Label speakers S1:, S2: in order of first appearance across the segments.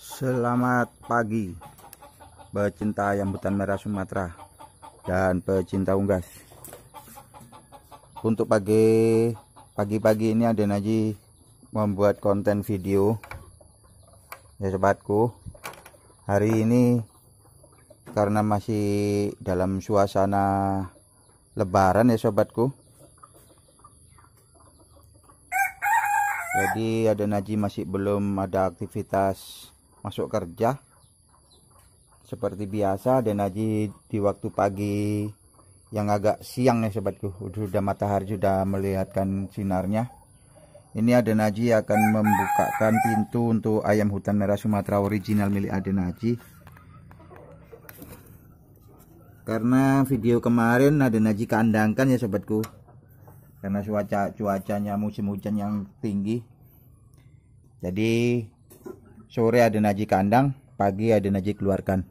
S1: Selamat pagi pecinta ayam hutan merah Sumatera dan pecinta unggas. Untuk pagi pagi-pagi ini ada Naji membuat konten video ya sobatku. Hari ini karena masih dalam suasana lebaran ya sobatku. Jadi ada Naji masih belum ada aktivitas masuk kerja seperti biasa dan Haji di waktu pagi yang agak siang ya sobatku sudah matahari sudah melihatkan sinarnya ini Aden Haji akan membukakan pintu untuk ayam hutan merah Sumatera original milik Aden Haji karena video kemarin Aden Haji kandangkan ya sobatku karena cuaca cuacanya musim hujan yang tinggi jadi sore ada naji kandang pagi ada naji keluarkan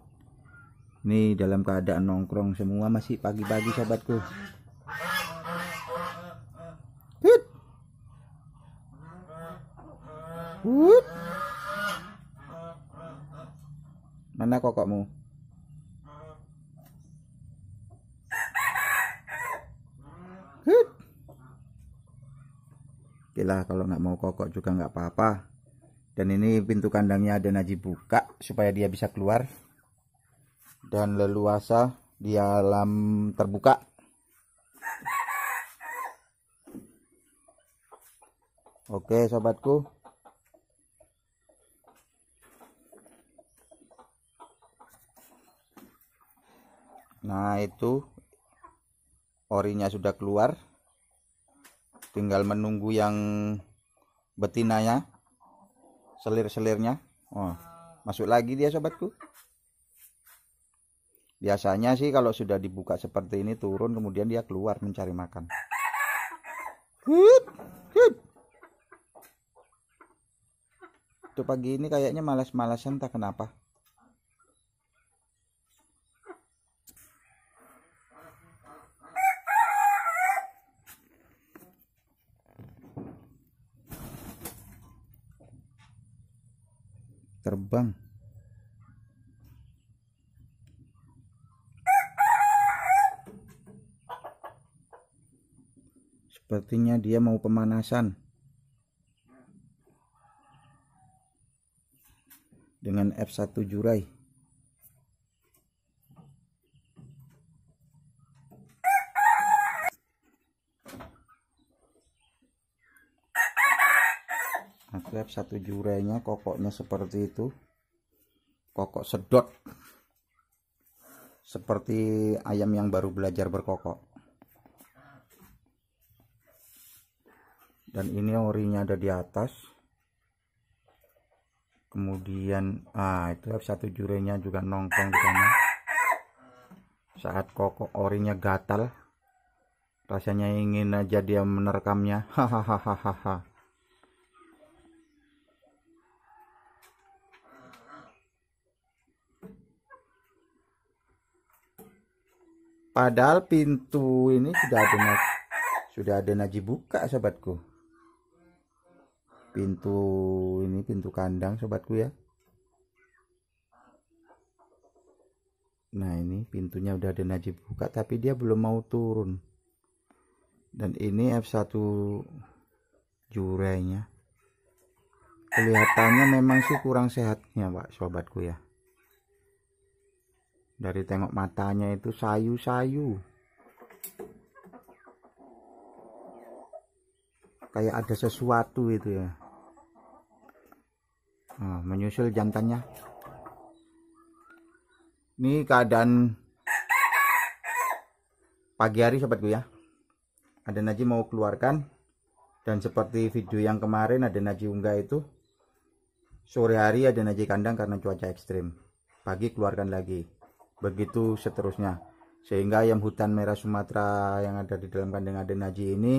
S1: ini dalam keadaan nongkrong semua masih pagi-pagi sahabatku Hit. Hit. mana kokokmu Hut. Oke lah kalau nggak mau kokok juga nggak apa-apa dan ini pintu kandangnya ada Najib buka supaya dia bisa keluar dan leluasa di alam terbuka oke sobatku nah itu orinya sudah keluar tinggal menunggu yang betinanya selir-selirnya oh masuk lagi dia sobatku biasanya sih kalau sudah dibuka seperti ini turun kemudian dia keluar mencari makan Hup, hup. itu pagi ini kayaknya malas-malasan tak kenapa terbang Sepertinya dia mau pemanasan. Dengan F1 Jurai. subscribe satu jurainya kokoknya seperti itu kokok sedot seperti ayam yang baru belajar berkokok dan ini orinya ada di atas kemudian ah itu satu 1 jurenya juga nongkrong di sana saat kokok orinya gatal rasanya ingin aja dia menerkamnya hahaha Padahal pintu ini sudah ada sudah ada naji buka sobatku. Pintu ini pintu kandang sobatku ya. Nah ini pintunya udah ada naji buka tapi dia belum mau turun. Dan ini F1 jurenya. Kelihatannya memang sih kurang sehatnya Pak sobatku ya dari tengok matanya itu sayu-sayu kayak ada sesuatu itu ya nah, menyusul jantannya ini keadaan pagi hari sobatku ya ada Naji mau keluarkan dan seperti video yang kemarin ada Naji unggah itu sore hari ada Naji kandang karena cuaca ekstrim pagi keluarkan lagi begitu seterusnya sehingga ayam hutan merah Sumatera yang ada di dalam kandang Aden Haji ini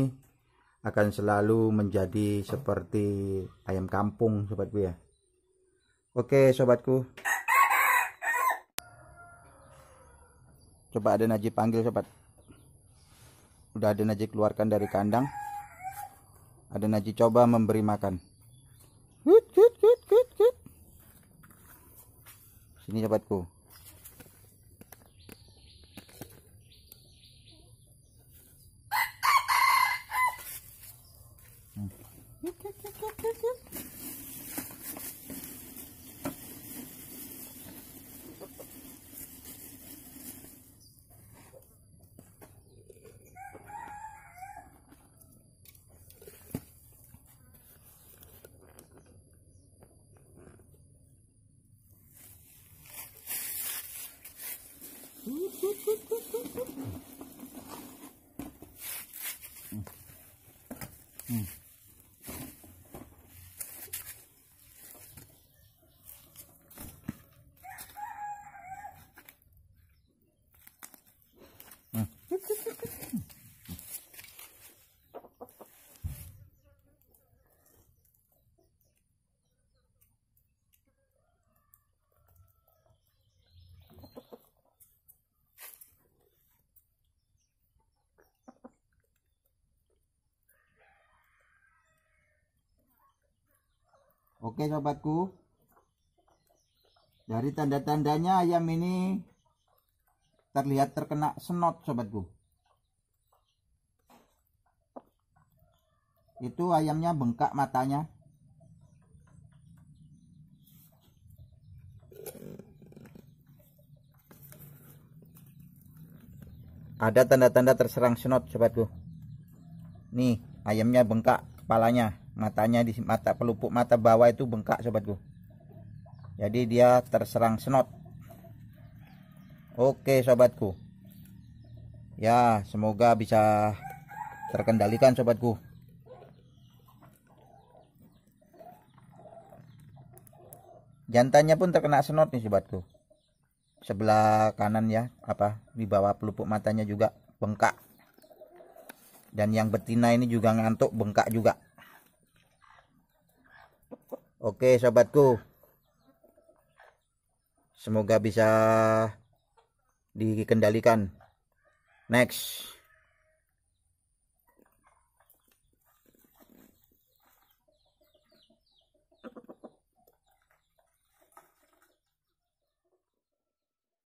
S1: akan selalu menjadi seperti ayam kampung sobatku ya oke sobatku coba Aden Haji panggil sobat udah Aden Haji keluarkan dari kandang Aden Haji coba memberi makan sini sobatku Нет, нет, нет, нет, нет, нет. Mm-hmm. Oke sobatku. Dari tanda-tandanya ayam ini terlihat terkena senot sobatku. Itu ayamnya bengkak matanya. Ada tanda-tanda terserang senot sobatku. Nih ayamnya bengkak kepalanya matanya di mata pelupuk mata bawah itu bengkak sobatku jadi dia terserang senot oke sobatku ya semoga bisa terkendalikan sobatku jantannya pun terkena senot nih sobatku sebelah kanan ya apa di bawah pelupuk matanya juga bengkak dan yang betina ini juga ngantuk bengkak juga Oke sobatku Semoga bisa dikendalikan Next